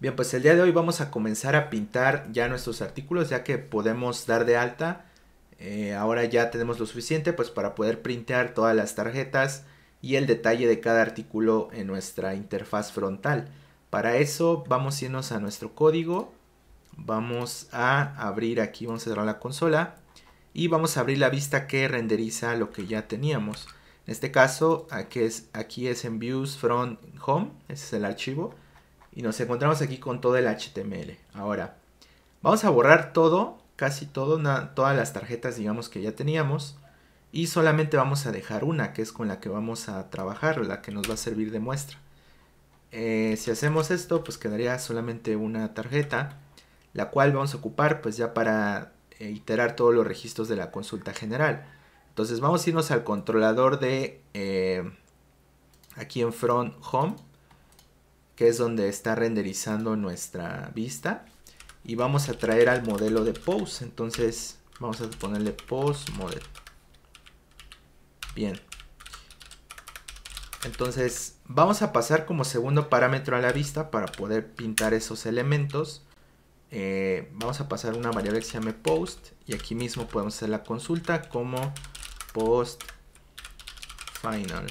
Bien, pues el día de hoy vamos a comenzar a pintar ya nuestros artículos, ya que podemos dar de alta. Eh, ahora ya tenemos lo suficiente pues para poder printear todas las tarjetas y el detalle de cada artículo en nuestra interfaz frontal. Para eso vamos a irnos a nuestro código, vamos a abrir aquí, vamos a cerrar la consola y vamos a abrir la vista que renderiza lo que ya teníamos. En este caso aquí es, aquí es en views from home, ese es el archivo y nos encontramos aquí con todo el HTML. Ahora, vamos a borrar todo, casi todo, todas las tarjetas digamos que ya teníamos y solamente vamos a dejar una que es con la que vamos a trabajar, la que nos va a servir de muestra. Eh, si hacemos esto pues quedaría solamente una tarjeta la cual vamos a ocupar pues ya para eh, iterar todos los registros de la consulta general. Entonces vamos a irnos al controlador de eh, aquí en front home que es donde está renderizando nuestra vista. Y vamos a traer al modelo de post Entonces vamos a ponerle post model. Bien. Entonces vamos a pasar como segundo parámetro a la vista para poder pintar esos elementos. Eh, vamos a pasar una variable que se llame post y aquí mismo podemos hacer la consulta como post final.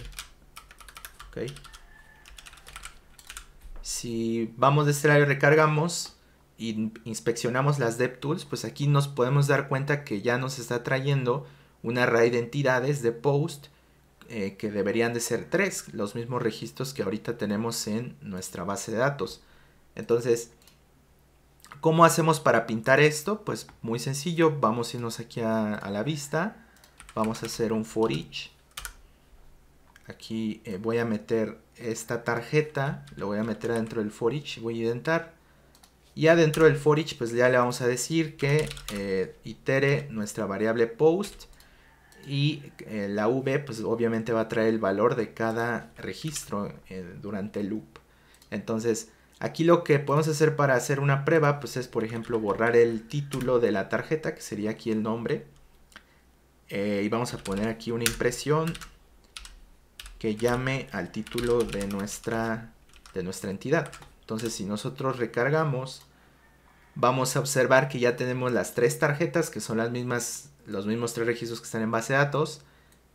Okay. Si vamos de este y recargamos y inspeccionamos las DevTools, pues aquí nos podemos dar cuenta que ya nos está trayendo una array de entidades de post eh, que deberían de ser tres, los mismos registros que ahorita tenemos en nuestra base de datos. Entonces, ¿cómo hacemos para pintar esto? Pues muy sencillo, vamos a irnos aquí a, la vista, vamos a hacer un for each. Aquí eh, voy a meter esta tarjeta, lo voy a meter adentro del for each, voy a identar. Y adentro del for each, pues ya le vamos a decir que eh, itere nuestra variable post y eh, la v, pues obviamente va a traer el valor de cada registro eh, durante el loop. Entonces, aquí lo que podemos hacer para hacer una prueba, pues es, por ejemplo, borrar el título de la tarjeta, que sería aquí el nombre. y vamos a poner aquí una impresión que llame al título de nuestra, de nuestra entidad. Entonces si nosotros recargamos, vamos a observar que ya tenemos las tres tarjetas que son las mismas, los mismos tres registros que están en base de datos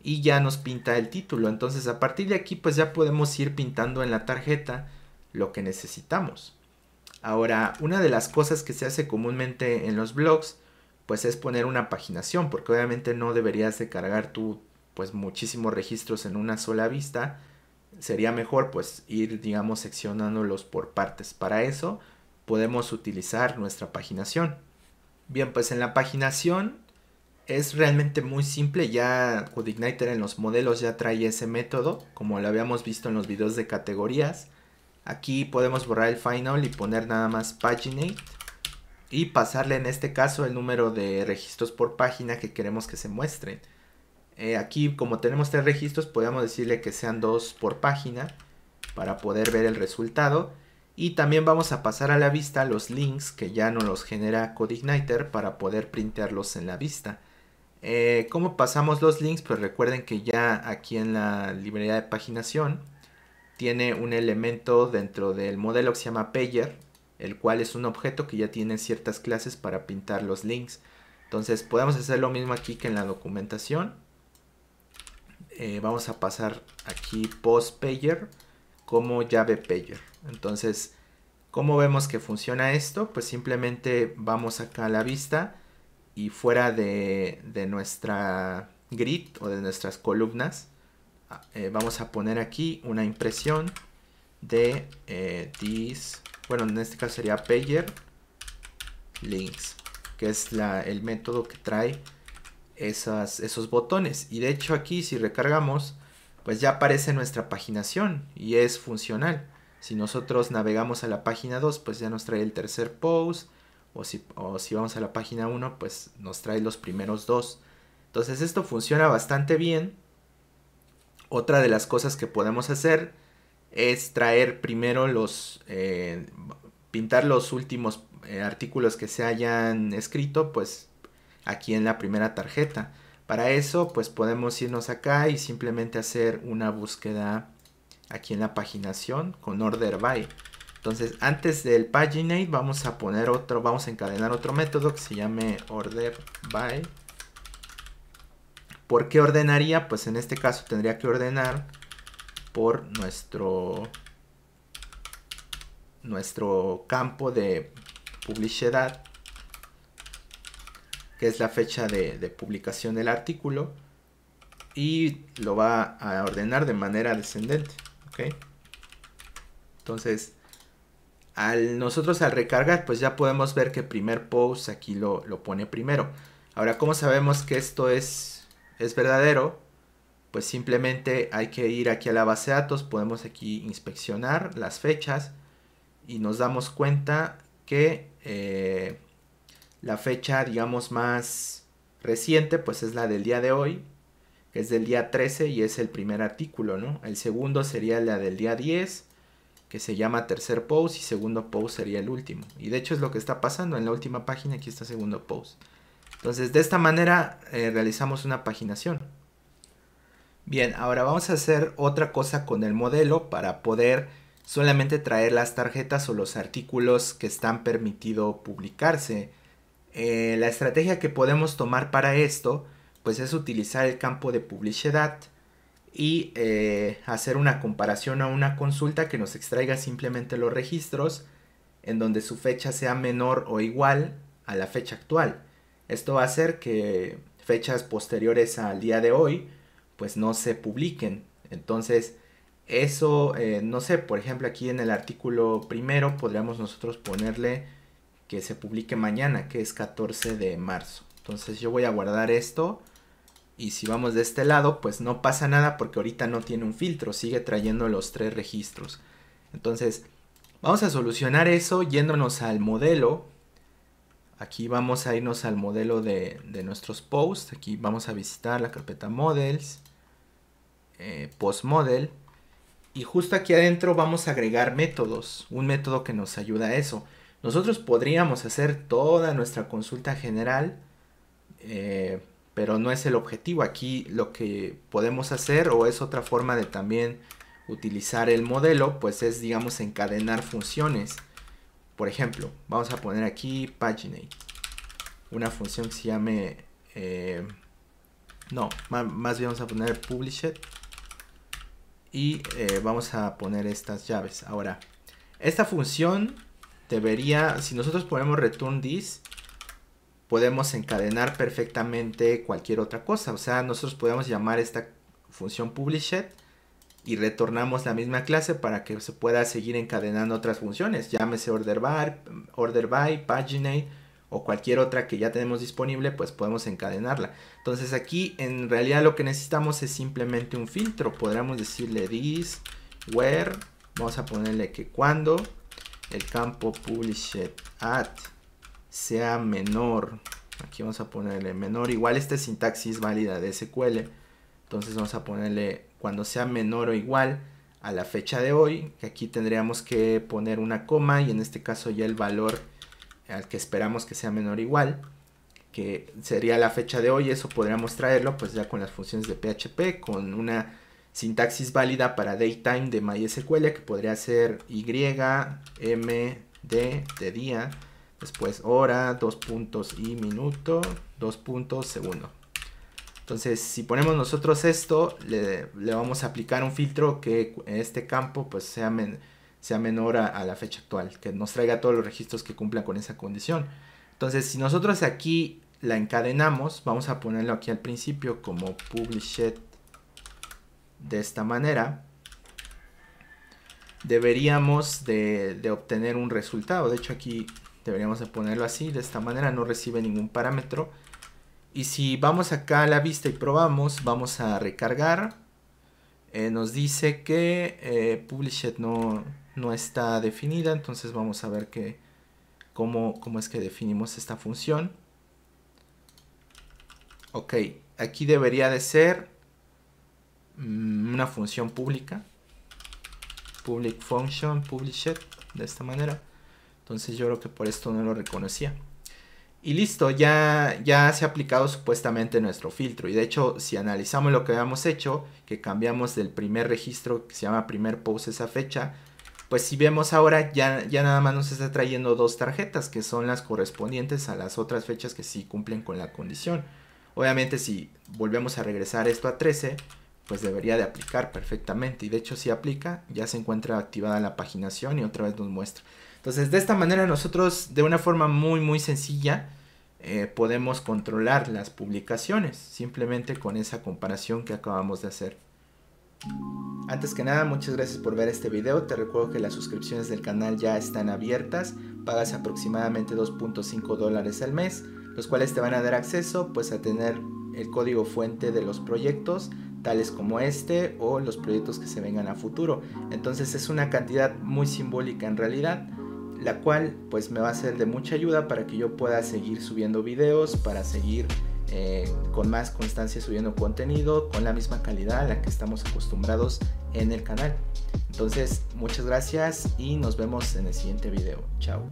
y ya nos pinta el título. Entonces a partir de aquí pues ya podemos ir pintando en la tarjeta lo que necesitamos. Ahora, una de las cosas que se hace comúnmente en los blogs pues es poner una paginación, porque obviamente no deberías de cargar tu pues muchísimos registros en una sola vista, sería mejor pues ir digamos seccionándolos por partes. Para eso podemos utilizar nuestra paginación. Bien, pues en la paginación es realmente muy simple, ya CodeIgniter en los modelos ya trae ese método, como lo habíamos visto en los videos de categorías. Aquí podemos borrar el final y poner nada más paginate y pasarle en este caso el número de registros por página que queremos que se muestren. Eh, aquí como tenemos tres registros podemos decirle que sean dos por página para poder ver el resultado. Y también vamos a pasar a la vista los links que ya nos los genera CodeIgniter para poder printarlos en la vista. Eh, ¿Cómo pasamos los links? Pues recuerden que ya aquí en la librería de paginación tiene un elemento dentro del modelo que se llama pager, el cual es un objeto que ya tiene ciertas clases para pintar los links. Entonces podemos hacer lo mismo aquí que en la documentación eh, vamos a pasar aquí post pager como llave pager. Entonces, ¿cómo vemos que funciona esto? Pues simplemente vamos acá a la vista y fuera de, nuestra grid o de nuestras columnas, ah, eh, vamos a poner aquí una impresión de eh, this, bueno, en este caso sería pager links, que es el método que trae esos botones. Y de hecho aquí si recargamos, pues ya aparece nuestra paginación y es funcional. Si nosotros navegamos a la página 2, pues ya nos trae el tercer post. O si, vamos a la página 1, pues nos trae los primeros dos. Entonces esto funciona bastante bien. Otra de las cosas que podemos hacer es traer primero los... Eh, pintar los últimos eh, artículos que se hayan escrito, pues aquí en la primera tarjeta. Para eso pues podemos irnos acá y simplemente hacer una búsqueda aquí en la paginación con order by. Entonces antes del paginate vamos a poner otro, vamos a encadenar otro método que se llame order by. ¿Por qué ordenaría? Pues en este caso tendría que ordenar por nuestro, nuestro campo de publicidad que es la fecha de, publicación del artículo, y lo va a ordenar de manera descendente. ¿ok? Entonces, al nosotros al recargar, pues ya podemos ver que primer post aquí lo, pone primero. Ahora, como sabemos que esto es, es verdadero? Pues simplemente hay que ir aquí a la base de datos, podemos aquí inspeccionar las fechas y nos damos cuenta que eh, la fecha, digamos, más reciente, pues es la del día de hoy, que es del día 13 y es el primer artículo, ¿no? El segundo sería la del día 10, que se llama tercer post, y segundo post sería el último. Y de hecho es lo que está pasando en la última página, aquí está segundo post. Entonces, de esta manera eh, realizamos una paginación. Bien, ahora vamos a hacer otra cosa con el modelo para poder solamente traer las tarjetas o los artículos que están permitido publicarse eh, la estrategia que podemos tomar para esto, pues es utilizar el campo de publicidad y eh, hacer una comparación a una consulta que nos extraiga simplemente los registros en donde su fecha sea menor o igual a la fecha actual. Esto va a hacer que fechas posteriores al día de hoy pues no se publiquen. Entonces eso, eh, no sé, por ejemplo aquí en el artículo primero podríamos nosotros ponerle que se publique mañana, que es 14 de marzo. Entonces yo voy a guardar esto y si vamos de este lado, pues no pasa nada porque ahorita no tiene un filtro, sigue trayendo los tres registros. Entonces vamos a solucionar eso yéndonos al modelo. Aquí vamos a irnos al modelo de, de nuestros posts. Aquí vamos a visitar la carpeta models, eh, post model. Y justo aquí adentro vamos a agregar métodos, un método que nos ayuda a eso. Nosotros podríamos hacer toda nuestra consulta general, eh, pero no es el objetivo. Aquí lo que podemos hacer o es otra forma de también utilizar el modelo, pues es, digamos, encadenar funciones. Por ejemplo, vamos a poner aquí paginate, una función que se llame, eh, no, más, bien vamos a poner publish it. y eh, vamos a poner estas llaves. Ahora, esta función debería, si nosotros ponemos return this, podemos encadenar perfectamente cualquier otra cosa. O sea, nosotros podemos llamar esta función published y retornamos la misma clase para que se pueda seguir encadenando otras funciones. Llámese order by, order by paginate o cualquier otra que ya tenemos disponible, pues podemos encadenarla. Entonces aquí en realidad lo que necesitamos es simplemente un filtro. Podríamos decirle this, where, vamos a ponerle que cuando, el campo published at sea menor. Aquí vamos a ponerle menor. Igual esta sintaxis válida de SQL. Entonces vamos a ponerle cuando sea menor o igual a la fecha de hoy. Que aquí tendríamos que poner una coma y en este caso ya el valor al que esperamos que sea menor o igual. Que sería la fecha de hoy. Eso podríamos traerlo pues ya con las funciones de PHP. Con una sintaxis válida para daytime de MySQL, que podría ser y, m, d, de día, después hora, dos puntos y minuto, dos puntos segundo. Entonces, si ponemos nosotros esto, le, vamos a aplicar un filtro que este campo pues sea, sea menor a, la fecha actual, que nos traiga todos los registros que cumplan con esa condición. Entonces, si nosotros aquí la encadenamos, vamos a ponerlo aquí al principio como published de esta manera, deberíamos de, obtener un resultado. De hecho aquí deberíamos de ponerlo así, de esta manera no recibe ningún parámetro. Y si vamos acá a la vista y probamos, vamos a recargar. Eh, nos dice que eh, Published no, no está definida, entonces vamos a ver que, cómo es que definimos esta función. Ok, aquí debería de ser Mm, una función pública public function published de esta manera entonces yo creo que por esto no lo reconocía y listo ya ya se ha aplicado supuestamente nuestro filtro y de hecho si analizamos lo que habíamos hecho que cambiamos del primer registro que se llama primer post esa fecha pues si vemos ahora ya, ya nada más nos está trayendo dos tarjetas que son las correspondientes a las otras fechas que sí cumplen con la condición obviamente si volvemos a regresar esto a 13 pues debería de aplicar perfectamente y de hecho si aplica ya se encuentra activada la paginación y otra vez nos muestra. Entonces de esta manera nosotros de una forma muy muy sencilla eh, podemos controlar las publicaciones simplemente con esa comparación que acabamos de hacer. Antes que nada, muchas gracias por ver este video. Te recuerdo que las suscripciones del canal ya están abiertas. Pagas aproximadamente 2.5 dólares al mes, los cuales te van a dar acceso pues a tener el código fuente de los proyectos, tales como este o los proyectos que se vengan a futuro. Entonces es una cantidad muy simbólica en realidad, la cual pues me va a ser de mucha ayuda para que yo pueda seguir subiendo videos, para seguir eh, con más constancia subiendo contenido, con la misma calidad a la que estamos acostumbrados en el canal. Entonces muchas gracias y nos vemos en el siguiente video. Chao.